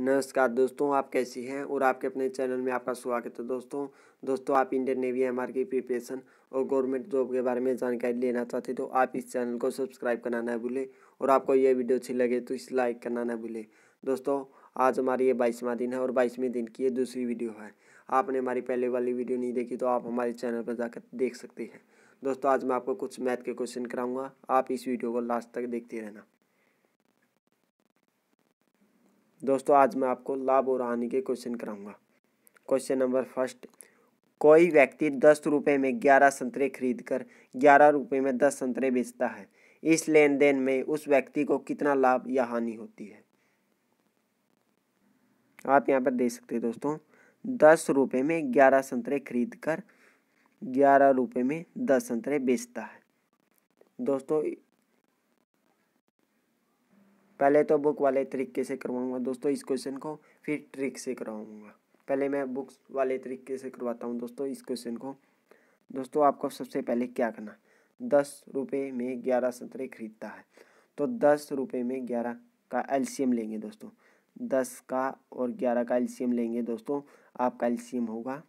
नमस्कार दोस्तों आप कैसी हैं और आपके अपने चैनल में आपका स्वागत है दोस्तों दोस्तों आप इंडियन नेवी एम की प्रिपरेशन और गवर्नमेंट जॉब के बारे में जानकारी लेना चाहते तो आप इस चैनल को सब्सक्राइब करना ना भूलें और आपको ये वीडियो अच्छी लगे तो इसे लाइक करना ना भूलें दोस्तों आज हमारी ये बाईसवा दिन है और बाईसवें दिन की ये दूसरी वीडियो है आपने हमारी पहले वाली वीडियो नहीं देखी तो आप हमारे चैनल पर जाकर देख सकते हैं दोस्तों आज मैं आपको कुछ मैथ के क्वेश्चन कराऊंगा आप इस वीडियो को लास्ट तक देखते रहना दोस्तों आज मैं आपको लाभ और हानि के क्वेश्चन कराऊंगा क्वेश्चन नंबर फर्स्ट कोई व्यक्ति दस रुपये में ग्यारह संतरे खरीद कर ग्यारह रुपये में दस संतरे बेचता है इस लेन देन में उस व्यक्ति को कितना लाभ या हानि होती है आप यहाँ पर देख सकते हैं दोस्तों दस रुपये में ग्यारह संतरे खरीद कर ग्यारह रुपये में दस संतरे बेचता है दोस्तों पहले तो बुक वाले तरीके से करवाऊंगा दोस्तों इस क्वेश्चन को फिर ट्रिक से करवाऊंगा पहले मैं बुक्स वाले तरीके से करवाता हूँ दोस्तों इस क्वेश्चन को दोस्तों आपको सबसे पहले क्या करना दस रुपये में ग्यारह संतरे खरीदता है तो दस रुपये में ग्यारह का एल्शियम लेंगे दोस्तों दस का और ग्यारह का एल्शियम लेंगे दोस्तों आपका एल्शियम होगा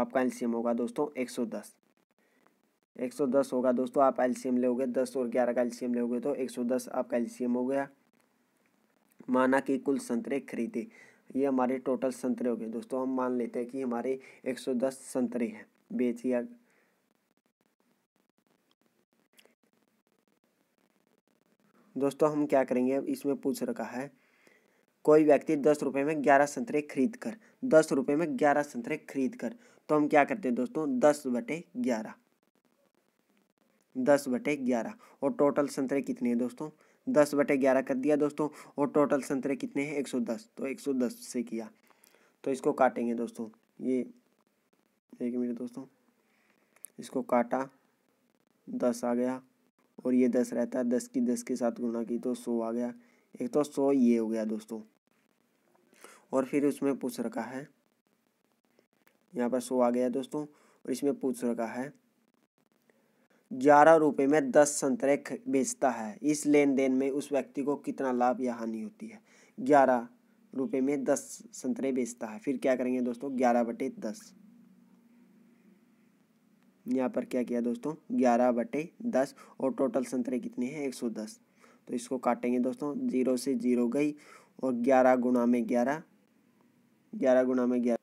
आपका एल्शियम होगा दोस्तों एक सौ दस एक सौ दस होगा दोस्तों आप एल्शियम लोगे दस और ग्यारह का एल्शियम लोगे तो एक सौ दस आपका एल्शियम हो गया माना कि कुल संतरे खरीदे ये हमारे टोटल संतरे हो गए दोस्तों हम मान लेते हैं कि हमारे एक सौ दस संतरे हैं बेच या दोस्तों हम क्या करेंगे इसमें पूछ रखा है कोई व्यक्ति दस रुपये में ग्यारह संतरे खरीद कर दस रुपये में ग्यारह संतरे खरीद कर तो हम क्या करते हैं दोस्तों दस बटे ग्यारह दस बटे ग्यारह और टोटल संतरे कितने हैं दोस्तों दस बटे ग्यारह कर दिया दोस्तों और टोटल संतरे कितने हैं एक सौ दस तो एक सौ दस से किया तो इसको काटेंगे दोस्तों ये एक मेरे दोस्तों इसको काटा दस आ गया और ये दस रहता है दस की दस के साथ गुना की तो सौ आ गया एक तो सौ ये हो गया दोस्तों और फिर उसमें पूछ रखा है यहाँ पर सौ आ गया दोस्तों और इसमें पूछ रखा है ग्यारह रुपये में दस संतरे बेचता है इस लेन देन में उस व्यक्ति को कितना लाभ या हानि होती है ग्यारह रुपये में दस संतरे बेचता है फिर क्या करेंगे दोस्तों ग्यारह बटे दस यहाँ पर क्या किया दोस्तों ग्यारह बटे दस और टोटल संतरे कितने हैं एक सौ दस तो इसको काटेंगे दोस्तों जीरो से जीरो गई और ग्यारह गुना में ग्यारह ग्यारह गुना में ग्यारह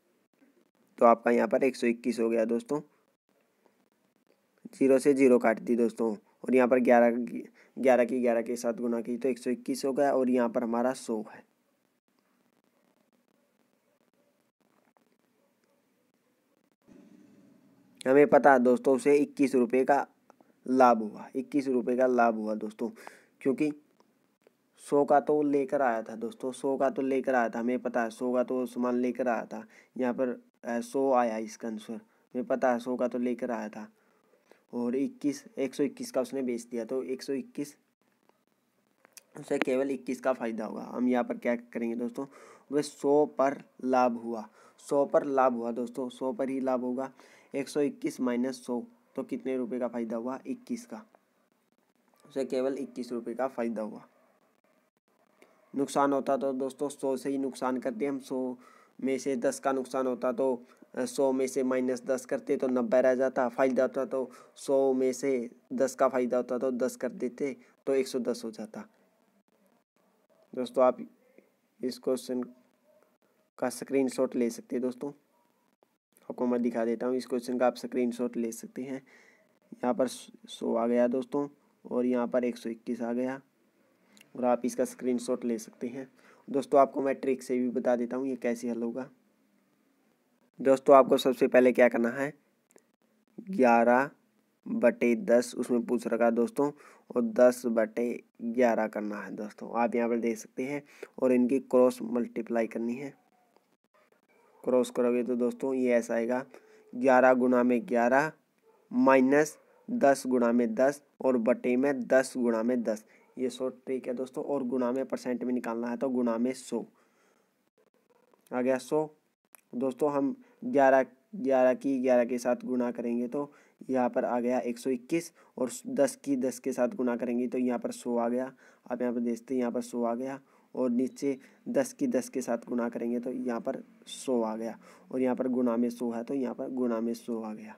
तो आपका यहाँ पर एक सौ इक्कीस हो गया दोस्तों जीरो से जीरो काट दी दोस्तों और यहाँ पर ग्यारह ग्यारह की ग्यारह के साथ गुना की तो एक सौ इक्कीस हो गया और यहाँ पर हमारा सौ है हमें पता है दोस्तों उसे इक्कीस रुपये का लाभ हुआ इक्कीस रुपये का लाभ हुआ दोस्तों क्योंकि सौ का तो लेकर आया था दोस्तों सौ का तो लेकर आया था हमें पता है सौ का तो सामान लेकर आया था यहाँ पर सौ आया इसका आंसर हमें पता है सौ का तो लेकर आया था और इक्कीस एक सौ इक्कीस का उसने बेच दिया तो एक सौ इक्कीस उसे केवल इक्कीस का फ़ायदा होगा हम यहाँ पर क्या करेंगे दोस्तों वह सौ पर लाभ हुआ सौ पर लाभ हुआ दोस्तों सौ पर ही लाभ होगा एक सौ इक्कीस माइनस सौ तो कितने रुपए का फ़ायदा हुआ इक्कीस का उसे केवल इक्कीस रुपए का फ़ायदा हुआ नुकसान होता तो दोस्तों सौ से ही नुकसान करते हम सौ में से दस का नुकसान होता तो सौ में से माइनस दस करते तो नब्बे रह जाता फ़ायदा होता तो सौ में से दस का फ़ायदा होता तो दस कर देते तो एक सौ दस हो जाता दोस्तों आप इस क्वेश्चन का स्क्रीनशॉट ले सकते हैं दोस्तों आपको मैं दिखा देता हूँ इस क्वेश्चन का आप स्क्रीनशॉट ले सकते हैं यहाँ पर सौ आ गया दोस्तों और यहाँ पर एक सौ इक्कीस आ गया और आप इसका स्क्रीनशॉट ले सकते हैं दोस्तों आपको मैं ट्रिक से भी बता देता हूँ ये कैसे हल होगा दोस्तों आपको सबसे पहले क्या करना है ग्यारह बटे दस उसमें पूछ रखा है दोस्तों और दस बटे ग्यारह करना है दोस्तों आप यहाँ पर देख सकते हैं और इनकी क्रॉस मल्टीप्लाई करनी है क्रॉस करोगे तो दोस्तों ये ऐसा आएगा ग्यारह गुना में ग्यारह माइनस दस गुणा में दस और बटे में दस गुणा में दस ये सौ ट्रिक है दोस्तों और गुना में परसेंट में निकालना है तो गुना में सौ आ गया सौ दोस्तों हम ग्यारह ग्यारह की ग्यारह के साथ गुणा करेंगे तो यहाँ पर आ गया एक सौ इक्कीस और दस की दस के साथ गुणा करेंगे तो यहाँ पर सौ आ गया आप यहाँ पर देखते हैं यहाँ पर सौ आ गया और नीचे दस की दस के साथ गुणा करेंगे तो यहाँ पर सौ आ गया और यहाँ पर गुणा में सौ है तो यहाँ पर गुणा में सौ आ गया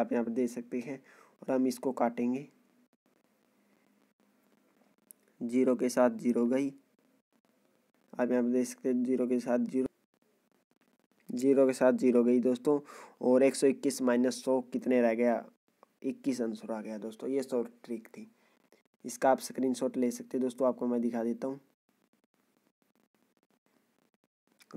आप यहाँ पर देख सकते हैं और हम इसको काटेंगे जीरो के साथ जीरो गई आप यहाँ पर देख सकते हैं जीरो के साथ जीरो जीरो के साथ जीरो गई दोस्तों और एक सौ इक्कीस माइनस सौ कितने रह गया इक्कीस आंसर आ गया दोस्तों ये सौ ट्रिक थी इसका आप स्क्रीनशॉट ले सकते हैं दोस्तों आपको मैं दिखा देता हूँ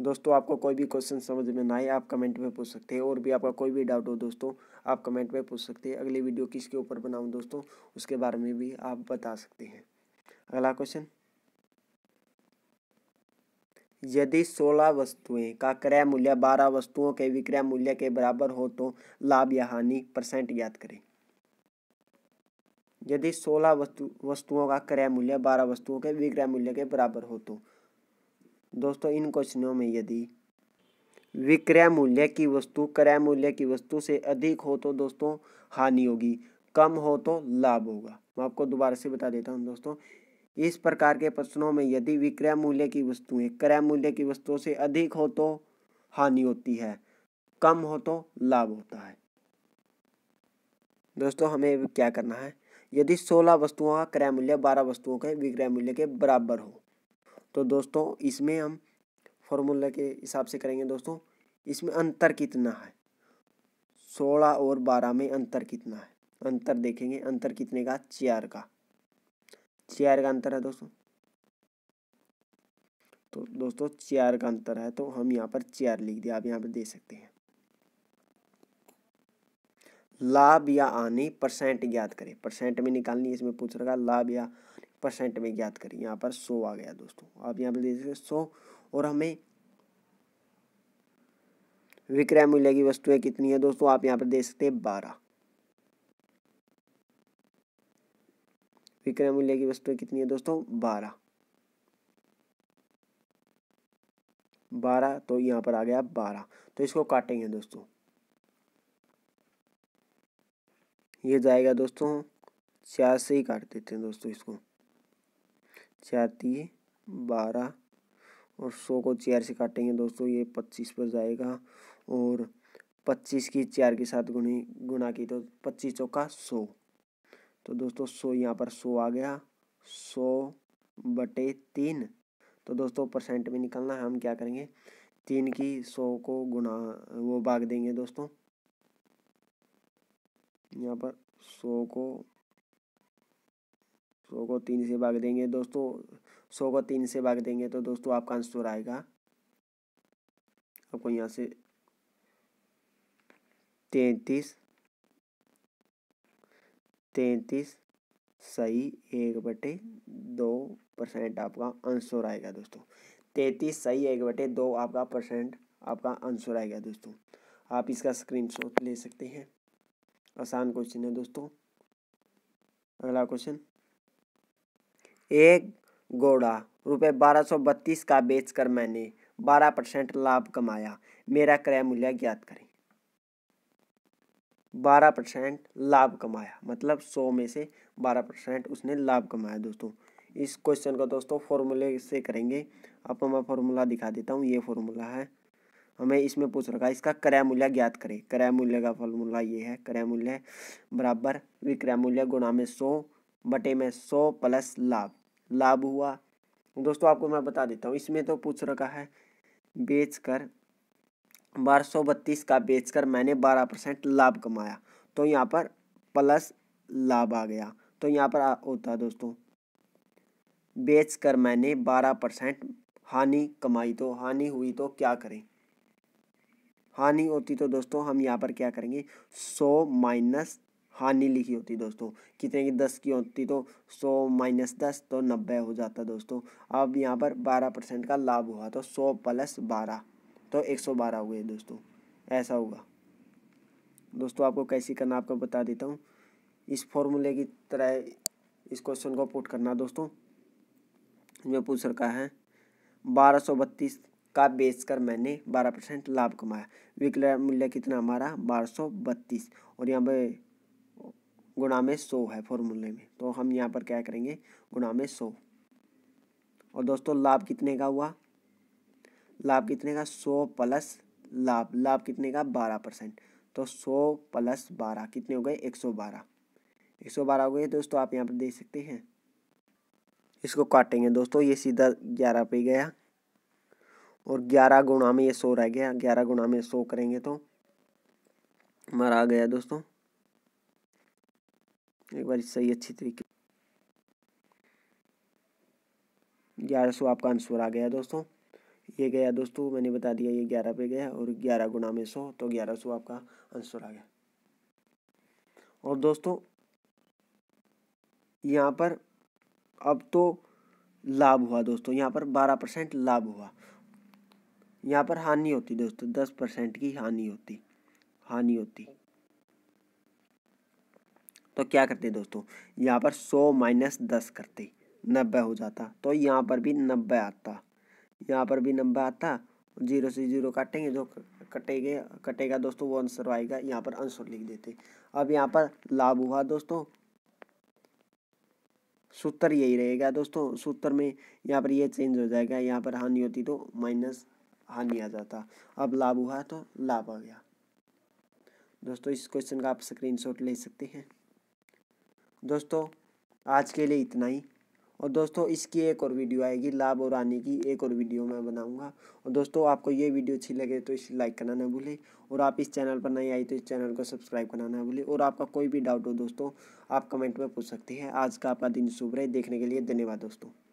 दोस्तों आपको कोई भी क्वेश्चन समझ में ना आए आप कमेंट में पूछ सकते हैं और भी आपका कोई भी डाउट हो दोस्तों आप कमेंट में पूछ सकते हैं अगली वीडियो किसके ऊपर बनाऊँ दोस्तों उसके बारे में भी आप बता सकते हैं अगला क्वेश्चन यदि 16 वस्तुएं का क्रय मूल्य बारह वस्तुओं के विक्रय मूल्य के बराबर हो तो लाभ या हानि परसेंट ज्ञात करें यदि 16 वस्तु वस्तुओं का क्रय मूल्य बारह वस्तुओं के विक्रय मूल्य के बराबर हो तो दोस्तों इन क्वेश्चनों में यदि विक्रय मूल्य की वस्तु क्रय मूल्य की वस्तु से अधिक हो तो दोस्तों हानि होगी कम हो तो लाभ होगा मैं आपको दोबारा से बता देता हूँ दोस्तों इस प्रकार के प्रश्नों में यदि विक्रय मूल्य की वस्तुएं क्रय मूल्य की वस्तुओं से अधिक हो तो हानि होती है कम हो तो लाभ होता है दोस्तों हमें क्या करना है यदि सोलह वस्तुओं का क्रय मूल्य बारह वस्तुओं के विक्रय मूल्य के बराबर हो तो दोस्तों इसमें हम फॉर्मूला के हिसाब से करेंगे दोस्तों इसमें अंतर कितना है सोलह और बारह में अंतर कितना है अंतर देखेंगे अंतर कितने का चार का चेयर का अंतर है दोस्तों तो दोस्तों चेयर का अंतर है तो हम यहाँ पर चेयर लिख दिया आप यहाँ पर दे सकते हैं लाभ या आने परसेंट ज्ञात करें परसेंट में निकालनी इसमें पूछ रखा लाभ या परसेंट में ज्ञात करें यहाँ पर सो आ गया दोस्तों आप यहाँ पर दे सकते सो और हमें विक्रय मूल्य की वस्तुएं कितनी है दोस्तों आप यहाँ पर दे सकते हैं बारह विक्रय मूल्य की वस्तुएं तो कितनी है दोस्तों बारह बारह तो यहाँ पर आ गया बारह तो इसको काटेंगे दोस्तों ये जाएगा दोस्तों चार से ही काट देते हैं दोस्तों इसको चार तीन बारह और सौ को चार से काटेंगे दोस्तों ये पच्चीस पर जाएगा और पच्चीस की चार के साथ गुणी गुना की तो पच्चीस चौका सौ तो दोस्तों सो यहाँ पर सो आ गया सो बटे तीन तो दोस्तों परसेंट में निकलना है हम क्या करेंगे तीन की सौ को गुना वो भाग देंगे दोस्तों यहाँ पर सौ को सौ को तीन से भाग देंगे दोस्तों सौ को तीन से भाग देंगे तो दोस्तों आपका आंसर आएगा आपको यहाँ से तैतीस तैंतीस सही एक बटे दो परसेंट आपका आंसर आएगा दोस्तों तैंतीस सही एक बटे दो आपका परसेंट आपका आंसर आएगा दोस्तों आप इसका स्क्रीनशॉट ले सकते हैं आसान क्वेश्चन है दोस्तों अगला क्वेश्चन एक घोड़ा रुपये बारह सौ बत्तीस का बेचकर मैंने बारह परसेंट लाभ कमाया मेरा क्रय मूल्य ज्ञात करें बारह परसेंट लाभ कमाया मतलब सौ में से बारह परसेंट उसने लाभ कमाया दोस्तों इस क्वेश्चन का दोस्तों फॉर्मूले से करेंगे आपको मैं फॉर्मूला दिखा देता हूँ ये फॉर्मूला है हमें इसमें पूछ रखा है इसका क्रय मूल्य ज्ञात करें क्रय मूल्य का फॉर्मूला ये है क्रय मूल्य बराबर विक्रय मूल्य गुणा में सौ बटे में सौ प्लस लाभ लाभ हुआ दोस्तों आपको मैं बता देता हूँ इसमें तो पूछ रखा है बेच कर बारह सौ बत्तीस का बेचकर मैंने बारह परसेंट लाभ कमाया तो यहाँ पर प्लस लाभ आ गया तो यहाँ पर होता है दोस्तों बेच कर मैंने बारह परसेंट हानि कमाई तो हानि हुई तो क्या करें हानि होती तो दोस्तों हम यहाँ पर क्या करेंगे सौ माइनस हानि लिखी होती दोस्तों कितने की दस की होती तो सौ माइनस दस तो नब्बे हो जाता दोस्तों अब यहाँ पर बारह परसेंट का लाभ हुआ तो सौ प्लस बारह तो एक सौ बारह हुए दोस्तों ऐसा होगा दोस्तों आपको कैसे करना आपको बता देता हूँ इस फॉर्मूले की तरह इस क्वेश्चन को पुट करना दोस्तों जो पूछ रखा है बारह सौ बत्तीस का बेचकर मैंने बारह परसेंट लाभ कमाया विक्रय मूल्य कितना हमारा बारह सौ बत्तीस और यहाँ पे गुणा में सौ है फॉर्मूले में तो हम यहाँ पर क्या करेंगे गुणा में सौ और दोस्तों लाभ कितने का हुआ लाभ कितने का सौ प्लस लाभ लाभ कितने का बारह परसेंट तो सौ प्लस बारह कितने हो गए एक सौ बारह एक सौ बारह हो गए दोस्तों आप यहाँ पर देख सकते हैं इसको काटेंगे दोस्तों ये सीधा ग्यारह पे गया और ग्यारह गुणा में ये सौ रह गया ग्यारह गुणा में सौ करेंगे तो हमारा आ गया दोस्तों एक बार सही अच्छी तरीके ग्यारह सौ आपका आंसर आ गया दोस्तों ये गया दोस्तों मैंने बता दिया ये ग्यारह पे गया और ग्यारह गुना में सौ तो ग्यारह सौ आपका आंसर आ गया और दोस्तों यहाँ पर अब तो लाभ हुआ दोस्तों यहाँ पर बारह परसेंट लाभ हुआ यहाँ पर हानि होती दोस्तों दस परसेंट की हानि होती हानि होती तो क्या करते दोस्तों यहाँ पर सौ माइनस दस करते नब्बे हो जाता तो यहाँ पर भी नब्बे आता यहाँ पर भी नंबर आता जीरो से जीरो काटेंगे जो कटेगे कटेगा दोस्तों वो आंसर आएगा यहाँ पर आंसर लिख देते अब यहाँ पर लाभ हुआ दोस्तों सूत्र यही रहेगा दोस्तों सूत्र में यहाँ पर ये यह चेंज हो जाएगा यहाँ पर हानि होती तो माइनस हानि आ जाता अब लाभ हुआ तो लाभ आ गया दोस्तों इस क्वेश्चन का आप स्क्रीनशॉट ले सकते हैं दोस्तों आज के लिए इतना ही और दोस्तों इसकी एक और वीडियो आएगी लाभ और आने की एक और वीडियो मैं बनाऊंगा और दोस्तों आपको ये वीडियो अच्छी लगे तो इसे लाइक करना ना भूलें और आप इस चैनल पर नहीं आई तो इस चैनल को सब्सक्राइब करना ना भूलें और आपका कोई भी डाउट हो दोस्तों आप कमेंट में पूछ सकते हैं आज का आपका दिन शुभ रहे देखने के लिए धन्यवाद दोस्तों